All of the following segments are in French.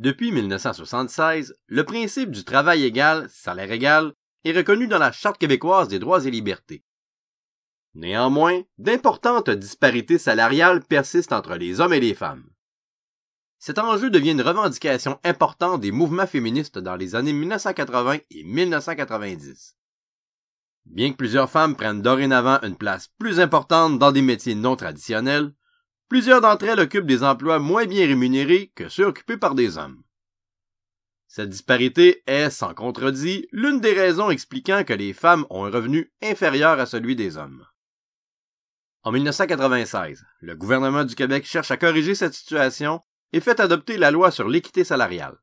Depuis 1976, le principe du travail égal, salaire égal, est reconnu dans la Charte québécoise des droits et libertés. Néanmoins, d'importantes disparités salariales persistent entre les hommes et les femmes. Cet enjeu devient une revendication importante des mouvements féministes dans les années 1980 et 1990. Bien que plusieurs femmes prennent dorénavant une place plus importante dans des métiers non traditionnels, Plusieurs d'entre elles occupent des emplois moins bien rémunérés que ceux occupés par des hommes. Cette disparité est, sans contredit, l'une des raisons expliquant que les femmes ont un revenu inférieur à celui des hommes. En 1996, le gouvernement du Québec cherche à corriger cette situation et fait adopter la loi sur l'équité salariale.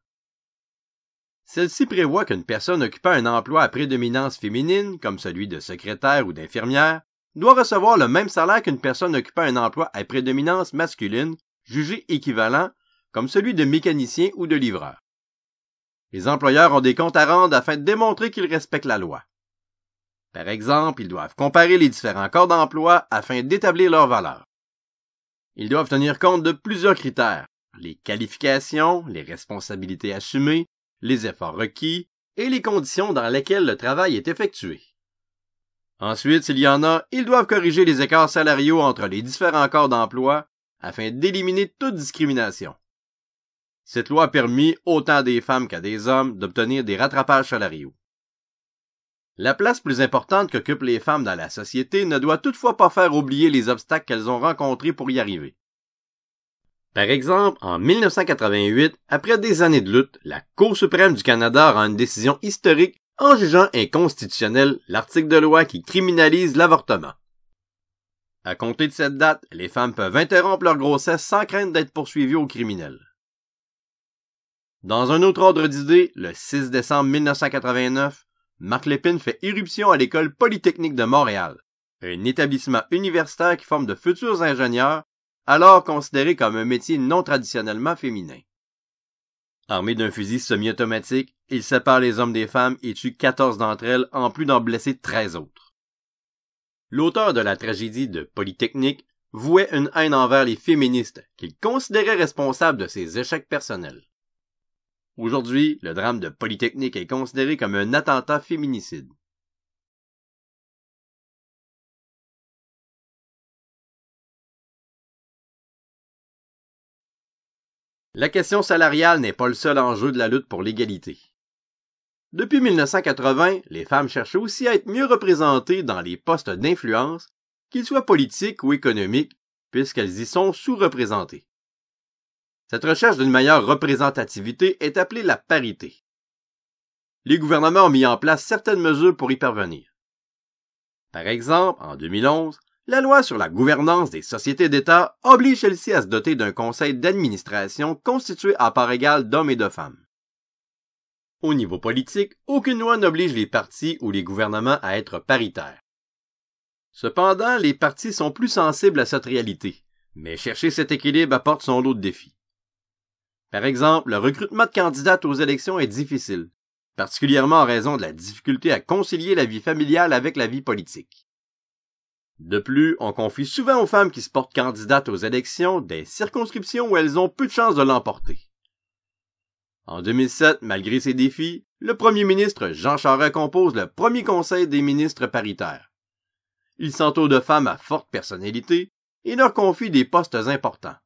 Celle-ci prévoit qu'une personne occupant un emploi à prédominance féminine, comme celui de secrétaire ou d'infirmière, doit recevoir le même salaire qu'une personne occupant un emploi à prédominance masculine, jugé équivalent, comme celui de mécanicien ou de livreur. Les employeurs ont des comptes à rendre afin de démontrer qu'ils respectent la loi. Par exemple, ils doivent comparer les différents corps d'emploi afin d'établir leurs valeurs. Ils doivent tenir compte de plusieurs critères, les qualifications, les responsabilités assumées, les efforts requis et les conditions dans lesquelles le travail est effectué. Ensuite, s'il y en a, ils doivent corriger les écarts salariaux entre les différents corps d'emploi afin d'éliminer toute discrimination. Cette loi a permis autant à des femmes qu'à des hommes d'obtenir des rattrapages salariaux. La place plus importante qu'occupent les femmes dans la société ne doit toutefois pas faire oublier les obstacles qu'elles ont rencontrés pour y arriver. Par exemple, en 1988, après des années de lutte, la Cour suprême du Canada rend une décision historique en jugeant inconstitutionnel l'article de loi qui criminalise l'avortement. À compter de cette date, les femmes peuvent interrompre leur grossesse sans crainte d'être poursuivies au criminel. Dans un autre ordre d'idée, le 6 décembre 1989, Marc Lépine fait irruption à l'école polytechnique de Montréal, un établissement universitaire qui forme de futurs ingénieurs, alors considéré comme un métier non traditionnellement féminin. Armé d'un fusil semi-automatique, il sépare les hommes des femmes et tue 14 d'entre elles en plus d'en blesser 13 autres. L'auteur de la tragédie de Polytechnique vouait une haine envers les féministes qu'il considérait responsables de ses échecs personnels. Aujourd'hui, le drame de Polytechnique est considéré comme un attentat féminicide. La question salariale n'est pas le seul enjeu de la lutte pour l'égalité. Depuis 1980, les femmes cherchent aussi à être mieux représentées dans les postes d'influence, qu'ils soient politiques ou économiques, puisqu'elles y sont sous-représentées. Cette recherche d'une meilleure représentativité est appelée la parité. Les gouvernements ont mis en place certaines mesures pour y parvenir. Par exemple, en 2011, la loi sur la gouvernance des sociétés d'État oblige celle-ci à se doter d'un conseil d'administration constitué à part égale d'hommes et de femmes. Au niveau politique, aucune loi n'oblige les partis ou les gouvernements à être paritaires. Cependant, les partis sont plus sensibles à cette réalité, mais chercher cet équilibre apporte son lot de défis. Par exemple, le recrutement de candidates aux élections est difficile, particulièrement en raison de la difficulté à concilier la vie familiale avec la vie politique. De plus, on confie souvent aux femmes qui se portent candidates aux élections des circonscriptions où elles ont peu de chances de l'emporter. En 2007, malgré ces défis, le premier ministre Jean Charest compose le premier conseil des ministres paritaires. Il s'entoure de femmes à forte personnalité et leur confie des postes importants.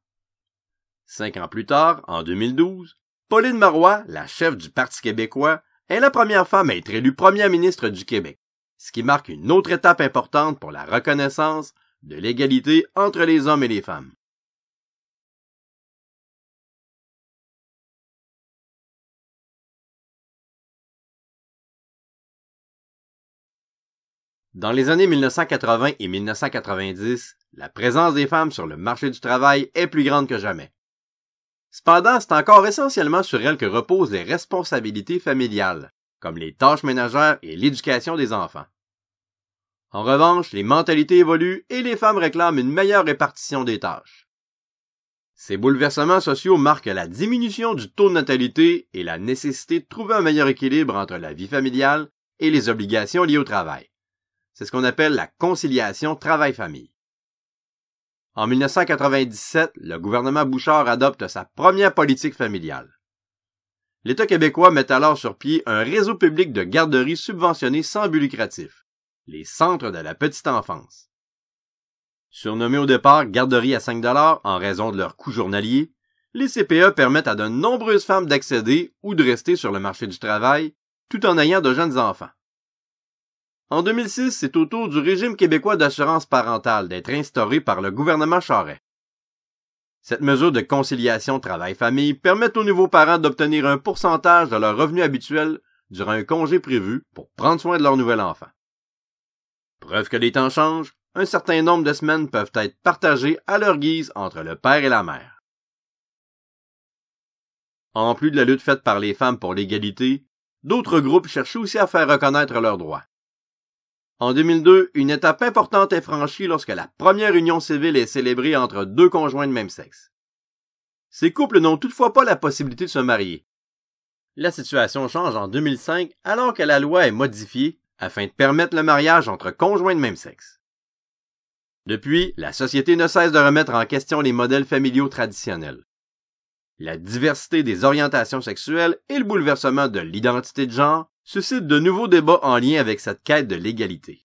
Cinq ans plus tard, en 2012, Pauline Marois, la chef du Parti québécois, est la première femme à être élue première ministre du Québec ce qui marque une autre étape importante pour la reconnaissance de l'égalité entre les hommes et les femmes. Dans les années 1980 et 1990, la présence des femmes sur le marché du travail est plus grande que jamais. Cependant, c'est encore essentiellement sur elles que reposent les responsabilités familiales, comme les tâches ménagères et l'éducation des enfants. En revanche, les mentalités évoluent et les femmes réclament une meilleure répartition des tâches. Ces bouleversements sociaux marquent la diminution du taux de natalité et la nécessité de trouver un meilleur équilibre entre la vie familiale et les obligations liées au travail. C'est ce qu'on appelle la conciliation travail-famille. En 1997, le gouvernement Bouchard adopte sa première politique familiale. L'État québécois met alors sur pied un réseau public de garderies subventionnées sans but lucratif les centres de la petite enfance. Surnommés au départ garderies à 5 en raison de leur coût journalier, les CPE permettent à de nombreuses femmes d'accéder ou de rester sur le marché du travail tout en ayant de jeunes enfants. En 2006, c'est au tour du régime québécois d'assurance parentale d'être instauré par le gouvernement Charest. Cette mesure de conciliation travail-famille permet aux nouveaux parents d'obtenir un pourcentage de leur revenu habituel durant un congé prévu pour prendre soin de leur nouvel enfant. Preuve que les temps changent, un certain nombre de semaines peuvent être partagées à leur guise entre le père et la mère. En plus de la lutte faite par les femmes pour l'égalité, d'autres groupes cherchent aussi à faire reconnaître leurs droits. En 2002, une étape importante est franchie lorsque la première union civile est célébrée entre deux conjoints de même sexe. Ces couples n'ont toutefois pas la possibilité de se marier. La situation change en 2005 alors que la loi est modifiée afin de permettre le mariage entre conjoints de même sexe. Depuis, la société ne cesse de remettre en question les modèles familiaux traditionnels. La diversité des orientations sexuelles et le bouleversement de l'identité de genre suscitent de nouveaux débats en lien avec cette quête de l'égalité.